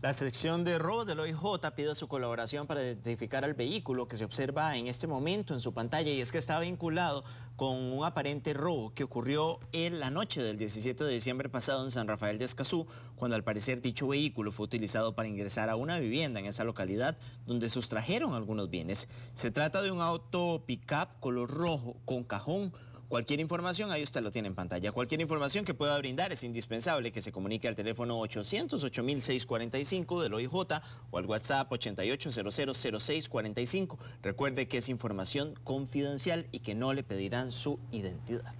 La sección de robo del OIJ pide su colaboración para identificar al vehículo que se observa en este momento en su pantalla y es que está vinculado con un aparente robo que ocurrió en la noche del 17 de diciembre pasado en San Rafael de Escazú, cuando al parecer dicho vehículo fue utilizado para ingresar a una vivienda en esa localidad donde sustrajeron algunos bienes. Se trata de un auto pickup color rojo con cajón Cualquier información, ahí usted lo tiene en pantalla. Cualquier información que pueda brindar es indispensable que se comunique al teléfono 800-8645 del OIJ o al WhatsApp 88000645. Recuerde que es información confidencial y que no le pedirán su identidad.